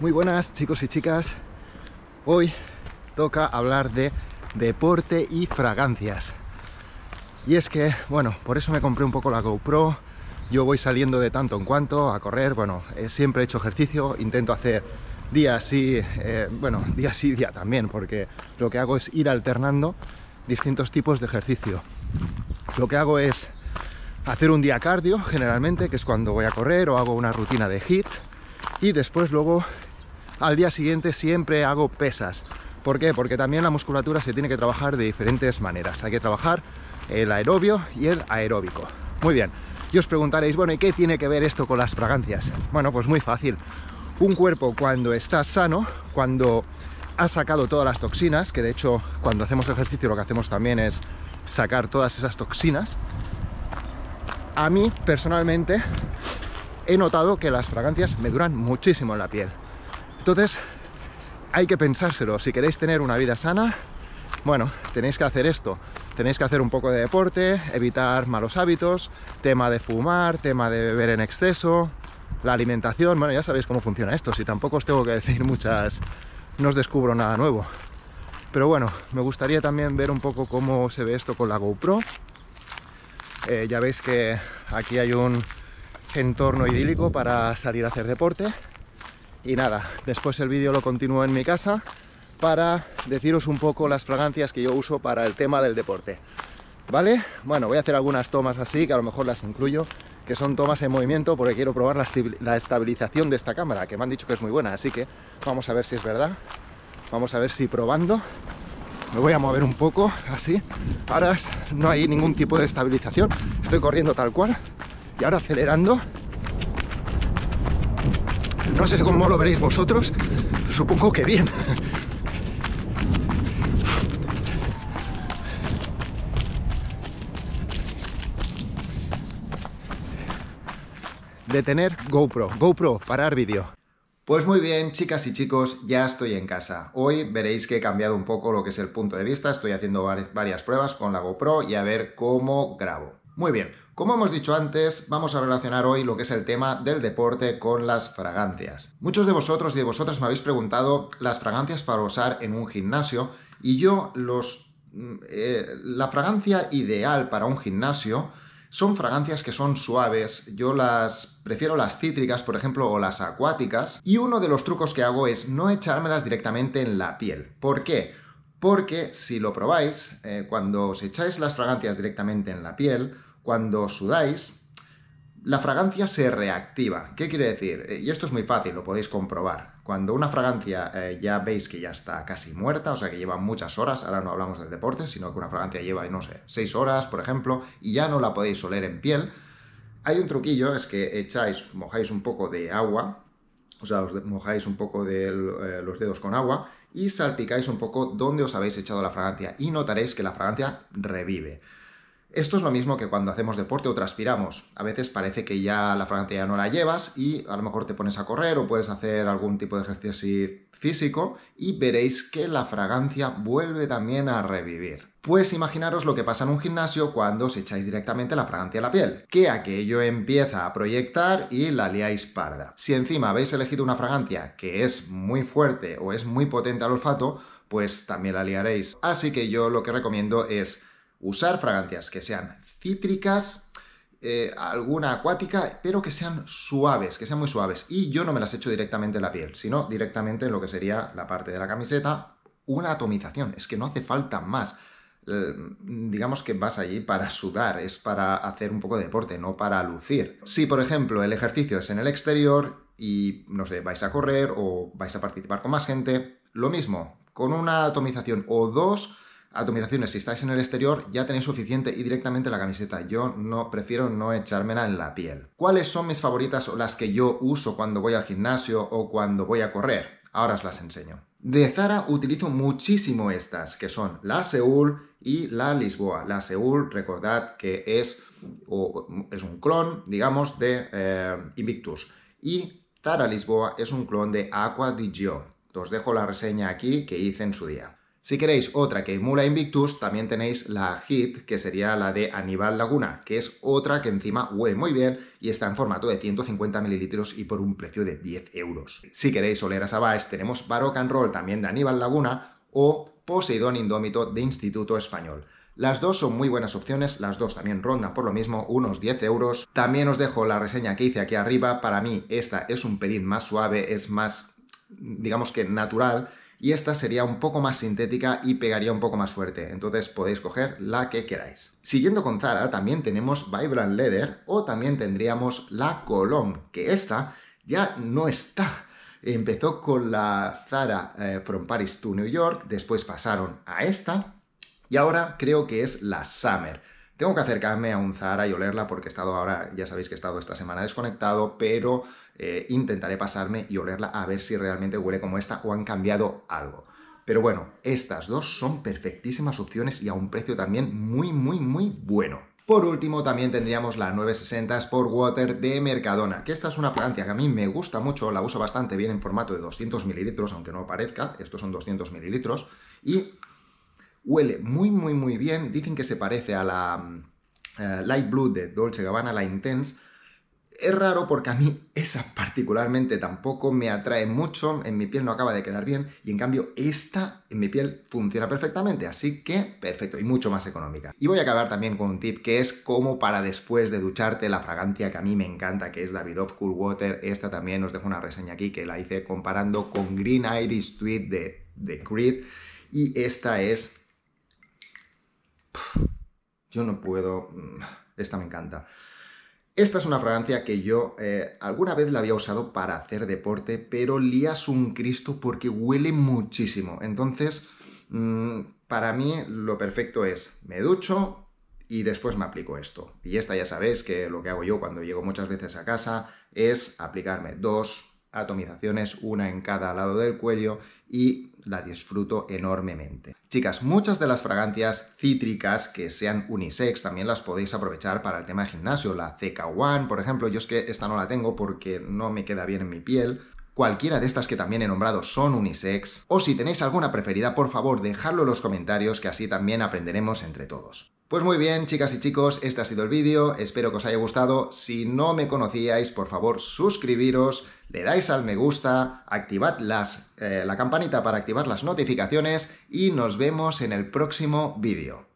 Muy buenas chicos y chicas. Hoy toca hablar de deporte y fragancias. Y es que, bueno, por eso me compré un poco la GoPro. Yo voy saliendo de tanto en cuanto a correr. Bueno, eh, siempre he hecho ejercicio, intento hacer día sí, eh, bueno, día sí, día también, porque lo que hago es ir alternando distintos tipos de ejercicio. Lo que hago es hacer un día cardio, generalmente, que es cuando voy a correr o hago una rutina de hit, y después luego al día siguiente siempre hago pesas. ¿Por qué? Porque también la musculatura se tiene que trabajar de diferentes maneras. Hay que trabajar el aerobio y el aeróbico. Muy bien, y os preguntaréis, bueno, ¿y qué tiene que ver esto con las fragancias? Bueno, pues muy fácil. Un cuerpo cuando está sano, cuando ha sacado todas las toxinas, que de hecho cuando hacemos ejercicio lo que hacemos también es sacar todas esas toxinas, a mí personalmente he notado que las fragancias me duran muchísimo en la piel. Entonces, hay que pensárselo. Si queréis tener una vida sana, bueno, tenéis que hacer esto. Tenéis que hacer un poco de deporte, evitar malos hábitos, tema de fumar, tema de beber en exceso, la alimentación. Bueno, ya sabéis cómo funciona esto. Si tampoco os tengo que decir muchas, no os descubro nada nuevo. Pero bueno, me gustaría también ver un poco cómo se ve esto con la GoPro. Eh, ya veis que aquí hay un entorno idílico para salir a hacer deporte y nada, después el vídeo lo continúo en mi casa para deciros un poco las fragancias que yo uso para el tema del deporte. ¿Vale? Bueno, voy a hacer algunas tomas así, que a lo mejor las incluyo, que son tomas en movimiento porque quiero probar la estabilización de esta cámara, que me han dicho que es muy buena, así que vamos a ver si es verdad. Vamos a ver si probando. Me voy a mover un poco, así. Ahora no hay ningún tipo de estabilización. Estoy corriendo tal cual. Y ahora acelerando no sé cómo lo veréis vosotros. Supongo que bien. Detener GoPro. GoPro, parar vídeo. Pues muy bien, chicas y chicos, ya estoy en casa. Hoy veréis que he cambiado un poco lo que es el punto de vista. Estoy haciendo varias pruebas con la GoPro y a ver cómo grabo. Muy bien, como hemos dicho antes, vamos a relacionar hoy lo que es el tema del deporte con las fragancias. Muchos de vosotros y de vosotras me habéis preguntado las fragancias para usar en un gimnasio y yo los... Mm, eh, la fragancia ideal para un gimnasio son fragancias que son suaves, yo las prefiero las cítricas, por ejemplo, o las acuáticas, y uno de los trucos que hago es no echármelas directamente en la piel. ¿Por qué? Porque si lo probáis, eh, cuando os echáis las fragancias directamente en la piel, cuando sudáis, la fragancia se reactiva. ¿Qué quiere decir? Eh, y esto es muy fácil, lo podéis comprobar. Cuando una fragancia eh, ya veis que ya está casi muerta, o sea que lleva muchas horas, ahora no hablamos del deporte, sino que una fragancia lleva, no sé, 6 horas, por ejemplo, y ya no la podéis oler en piel, hay un truquillo, es que echáis, mojáis un poco de agua, o sea, os mojáis un poco de eh, los dedos con agua y salpicáis un poco donde os habéis echado la fragancia y notaréis que la fragancia revive. Esto es lo mismo que cuando hacemos deporte o transpiramos. A veces parece que ya la fragancia ya no la llevas y a lo mejor te pones a correr o puedes hacer algún tipo de ejercicio físico y veréis que la fragancia vuelve también a revivir. Pues imaginaros lo que pasa en un gimnasio cuando os echáis directamente la fragancia a la piel, que aquello empieza a proyectar y la liáis parda. Si encima habéis elegido una fragancia que es muy fuerte o es muy potente al olfato, pues también la liaréis. Así que yo lo que recomiendo es Usar fragancias que sean cítricas, eh, alguna acuática, pero que sean suaves, que sean muy suaves. Y yo no me las echo directamente en la piel, sino directamente en lo que sería la parte de la camiseta, una atomización. Es que no hace falta más. Eh, digamos que vas allí para sudar, es para hacer un poco de deporte, no para lucir. Si, por ejemplo, el ejercicio es en el exterior y, no sé, vais a correr o vais a participar con más gente, lo mismo, con una atomización o dos atomizaciones, si estáis en el exterior, ya tenéis suficiente y directamente la camiseta. Yo no prefiero no echármela en la piel. ¿Cuáles son mis favoritas o las que yo uso cuando voy al gimnasio o cuando voy a correr? Ahora os las enseño. De Zara utilizo muchísimo estas, que son la Seúl y la Lisboa. La Seúl, recordad que es, es un clon, digamos, de eh, Invictus. Y Zara Lisboa es un clon de Aqua Digio. Os dejo la reseña aquí que hice en su día. Si queréis otra que emula Invictus, también tenéis la Hit, que sería la de Aníbal Laguna, que es otra que encima huele muy bien y está en formato de 150 mililitros y por un precio de 10 euros. Si queréis oler a Savage, tenemos Baroque and Roll también de Aníbal Laguna o Poseidón Indómito de Instituto Español. Las dos son muy buenas opciones, las dos también rondan por lo mismo unos 10 euros. También os dejo la reseña que hice aquí arriba, para mí esta es un pelín más suave, es más, digamos que natural, y esta sería un poco más sintética y pegaría un poco más fuerte, entonces podéis coger la que queráis. Siguiendo con Zara también tenemos Vibrant Leather o también tendríamos la Colomb, que esta ya no está. Empezó con la Zara eh, From Paris to New York, después pasaron a esta y ahora creo que es la Summer. Tengo que acercarme a un Zara y olerla porque he estado ahora, ya sabéis que he estado esta semana desconectado, pero eh, intentaré pasarme y olerla a ver si realmente huele como esta o han cambiado algo. Pero bueno, estas dos son perfectísimas opciones y a un precio también muy, muy, muy bueno. Por último, también tendríamos la 960 Sport Water de Mercadona, que esta es una planta que a mí me gusta mucho, la uso bastante bien en formato de 200 mililitros, aunque no parezca, estos son 200 mililitros, y Huele muy, muy, muy bien. Dicen que se parece a la eh, Light Blue de Dolce Gabbana, la Intense. Es raro porque a mí esa particularmente tampoco me atrae mucho, en mi piel no acaba de quedar bien y en cambio esta en mi piel funciona perfectamente, así que perfecto y mucho más económica. Y voy a acabar también con un tip que es como para después de ducharte la fragancia que a mí me encanta que es Davidoff Cool Water, esta también os dejo una reseña aquí que la hice comparando con Green Iris tweet de, de Creed y esta es yo no puedo, mm, esta me encanta. Esta es una fragancia que yo eh, alguna vez la había usado para hacer deporte, pero lías un Cristo porque huele muchísimo. Entonces, mm, para mí lo perfecto es, me ducho y después me aplico esto. Y esta ya sabéis que lo que hago yo cuando llego muchas veces a casa es aplicarme dos atomizaciones, una en cada lado del cuello, y la disfruto enormemente. Chicas, muchas de las fragancias cítricas que sean unisex también las podéis aprovechar para el tema de gimnasio. La CK1, por ejemplo, yo es que esta no la tengo porque no me queda bien en mi piel. Cualquiera de estas que también he nombrado son unisex. O si tenéis alguna preferida, por favor, dejadlo en los comentarios que así también aprenderemos entre todos. Pues muy bien, chicas y chicos, este ha sido el vídeo, espero que os haya gustado. Si no me conocíais, por favor, suscribiros, le dais al me gusta, activad las, eh, la campanita para activar las notificaciones y nos vemos en el próximo vídeo.